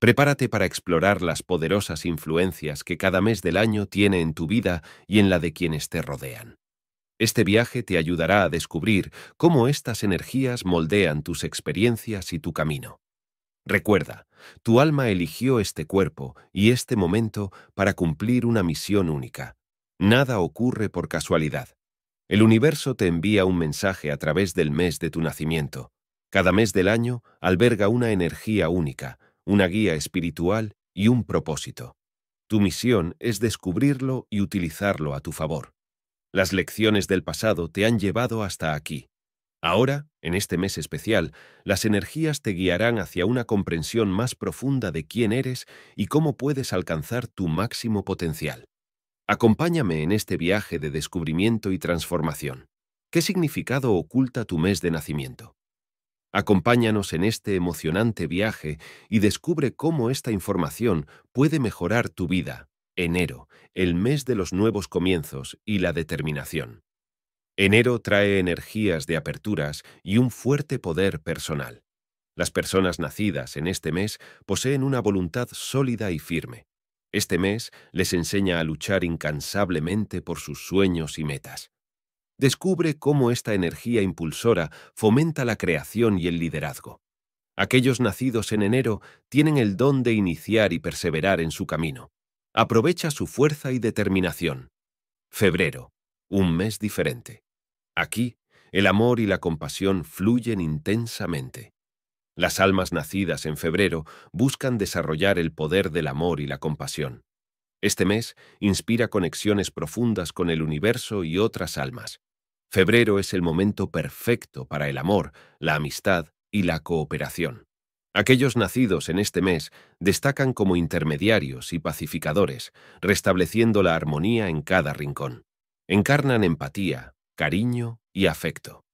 Prepárate para explorar las poderosas influencias que cada mes del año tiene en tu vida y en la de quienes te rodean. Este viaje te ayudará a descubrir cómo estas energías moldean tus experiencias y tu camino. Recuerda, tu alma eligió este cuerpo y este momento para cumplir una misión única. Nada ocurre por casualidad. El universo te envía un mensaje a través del mes de tu nacimiento. Cada mes del año alberga una energía única, una guía espiritual y un propósito. Tu misión es descubrirlo y utilizarlo a tu favor. Las lecciones del pasado te han llevado hasta aquí. Ahora, en este mes especial, las energías te guiarán hacia una comprensión más profunda de quién eres y cómo puedes alcanzar tu máximo potencial. Acompáñame en este viaje de descubrimiento y transformación. ¿Qué significado oculta tu mes de nacimiento? Acompáñanos en este emocionante viaje y descubre cómo esta información puede mejorar tu vida. Enero, el mes de los nuevos comienzos y la determinación. Enero trae energías de aperturas y un fuerte poder personal. Las personas nacidas en este mes poseen una voluntad sólida y firme. Este mes les enseña a luchar incansablemente por sus sueños y metas descubre cómo esta energía impulsora fomenta la creación y el liderazgo. Aquellos nacidos en enero tienen el don de iniciar y perseverar en su camino. Aprovecha su fuerza y determinación. Febrero, un mes diferente. Aquí, el amor y la compasión fluyen intensamente. Las almas nacidas en febrero buscan desarrollar el poder del amor y la compasión. Este mes inspira conexiones profundas con el universo y otras almas, Febrero es el momento perfecto para el amor, la amistad y la cooperación. Aquellos nacidos en este mes destacan como intermediarios y pacificadores, restableciendo la armonía en cada rincón. Encarnan empatía, cariño y afecto.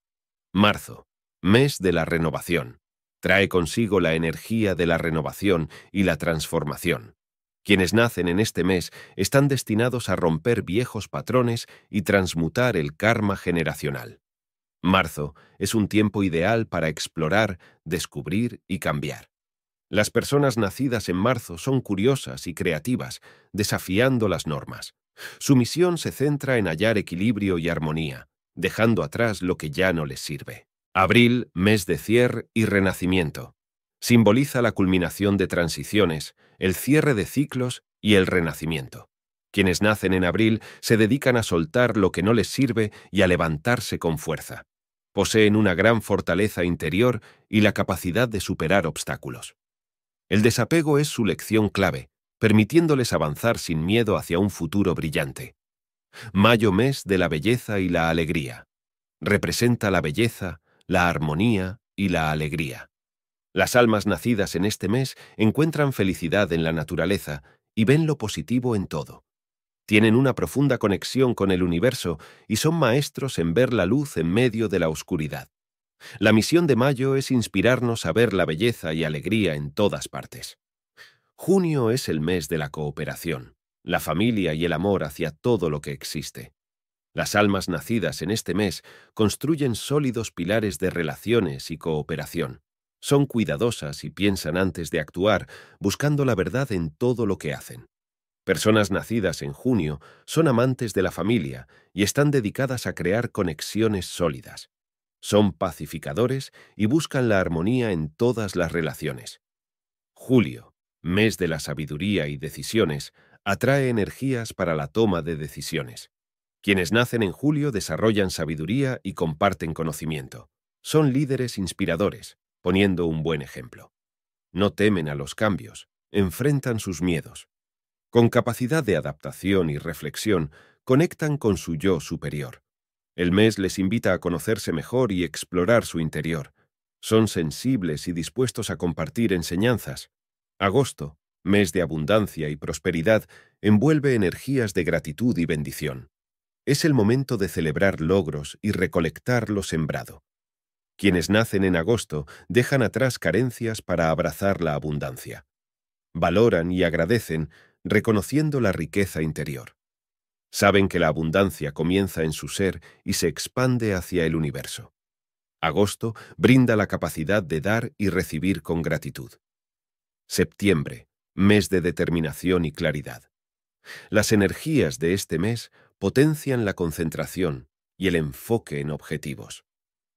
Marzo, mes de la renovación. Trae consigo la energía de la renovación y la transformación. Quienes nacen en este mes están destinados a romper viejos patrones y transmutar el karma generacional. Marzo es un tiempo ideal para explorar, descubrir y cambiar. Las personas nacidas en marzo son curiosas y creativas, desafiando las normas. Su misión se centra en hallar equilibrio y armonía, dejando atrás lo que ya no les sirve. Abril, mes de cierre y renacimiento simboliza la culminación de transiciones, el cierre de ciclos y el renacimiento. Quienes nacen en abril se dedican a soltar lo que no les sirve y a levantarse con fuerza. Poseen una gran fortaleza interior y la capacidad de superar obstáculos. El desapego es su lección clave, permitiéndoles avanzar sin miedo hacia un futuro brillante. Mayo mes de la belleza y la alegría. Representa la belleza, la armonía y la alegría. Las almas nacidas en este mes encuentran felicidad en la naturaleza y ven lo positivo en todo. Tienen una profunda conexión con el universo y son maestros en ver la luz en medio de la oscuridad. La misión de mayo es inspirarnos a ver la belleza y alegría en todas partes. Junio es el mes de la cooperación, la familia y el amor hacia todo lo que existe. Las almas nacidas en este mes construyen sólidos pilares de relaciones y cooperación. Son cuidadosas y piensan antes de actuar, buscando la verdad en todo lo que hacen. Personas nacidas en junio son amantes de la familia y están dedicadas a crear conexiones sólidas. Son pacificadores y buscan la armonía en todas las relaciones. Julio, mes de la sabiduría y decisiones, atrae energías para la toma de decisiones. Quienes nacen en julio desarrollan sabiduría y comparten conocimiento. Son líderes inspiradores, poniendo un buen ejemplo. No temen a los cambios, enfrentan sus miedos. Con capacidad de adaptación y reflexión, conectan con su yo superior. El mes les invita a conocerse mejor y explorar su interior. Son sensibles y dispuestos a compartir enseñanzas. Agosto, mes de abundancia y prosperidad, envuelve energías de gratitud y bendición. Es el momento de celebrar logros y recolectar lo sembrado. Quienes nacen en agosto dejan atrás carencias para abrazar la abundancia. Valoran y agradecen reconociendo la riqueza interior. Saben que la abundancia comienza en su ser y se expande hacia el universo. Agosto brinda la capacidad de dar y recibir con gratitud. Septiembre, mes de determinación y claridad. Las energías de este mes potencian la concentración y el enfoque en objetivos.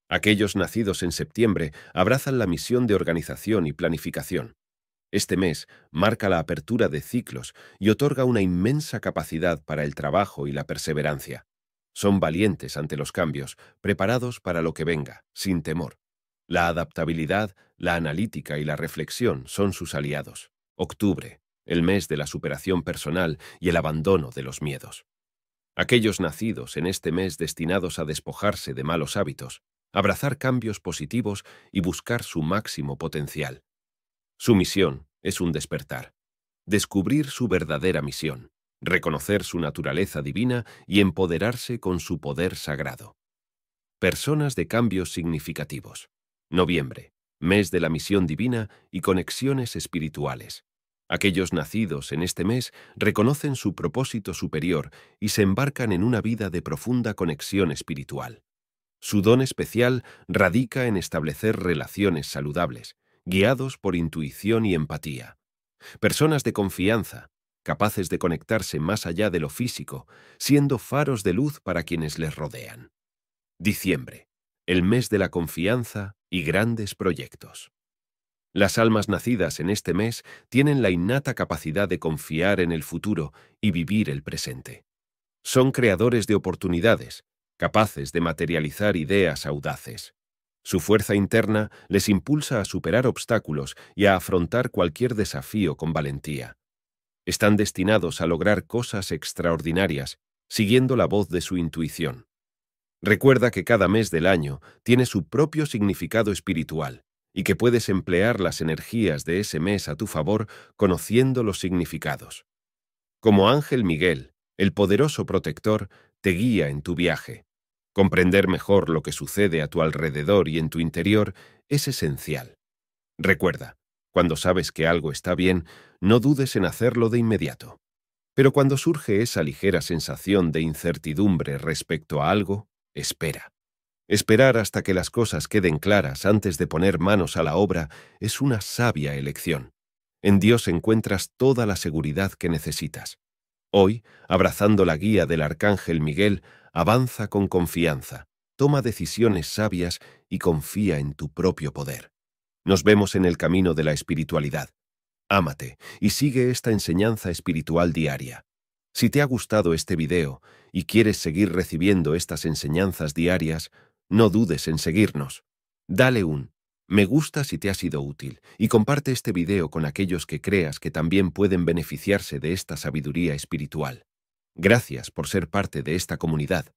Aquellos nacidos en septiembre abrazan la misión de organización y planificación. Este mes marca la apertura de ciclos y otorga una inmensa capacidad para el trabajo y la perseverancia. Son valientes ante los cambios, preparados para lo que venga, sin temor. La adaptabilidad, la analítica y la reflexión son sus aliados. Octubre, el mes de la superación personal y el abandono de los miedos. Aquellos nacidos en este mes destinados a despojarse de malos hábitos abrazar cambios positivos y buscar su máximo potencial. Su misión es un despertar, descubrir su verdadera misión, reconocer su naturaleza divina y empoderarse con su poder sagrado. Personas de cambios significativos. Noviembre, mes de la misión divina y conexiones espirituales. Aquellos nacidos en este mes reconocen su propósito superior y se embarcan en una vida de profunda conexión espiritual. Su don especial radica en establecer relaciones saludables, guiados por intuición y empatía. Personas de confianza, capaces de conectarse más allá de lo físico, siendo faros de luz para quienes les rodean. Diciembre, el mes de la confianza y grandes proyectos. Las almas nacidas en este mes tienen la innata capacidad de confiar en el futuro y vivir el presente. Son creadores de oportunidades, capaces de materializar ideas audaces. Su fuerza interna les impulsa a superar obstáculos y a afrontar cualquier desafío con valentía. Están destinados a lograr cosas extraordinarias, siguiendo la voz de su intuición. Recuerda que cada mes del año tiene su propio significado espiritual y que puedes emplear las energías de ese mes a tu favor conociendo los significados. Como Ángel Miguel, el poderoso protector, te guía en tu viaje, Comprender mejor lo que sucede a tu alrededor y en tu interior es esencial. Recuerda, cuando sabes que algo está bien, no dudes en hacerlo de inmediato. Pero cuando surge esa ligera sensación de incertidumbre respecto a algo, espera. Esperar hasta que las cosas queden claras antes de poner manos a la obra es una sabia elección. En Dios encuentras toda la seguridad que necesitas. Hoy, abrazando la guía del Arcángel Miguel, avanza con confianza, toma decisiones sabias y confía en tu propio poder. Nos vemos en el camino de la espiritualidad. Ámate y sigue esta enseñanza espiritual diaria. Si te ha gustado este video y quieres seguir recibiendo estas enseñanzas diarias, no dudes en seguirnos. Dale un me gusta si te ha sido útil y comparte este video con aquellos que creas que también pueden beneficiarse de esta sabiduría espiritual. Gracias por ser parte de esta comunidad.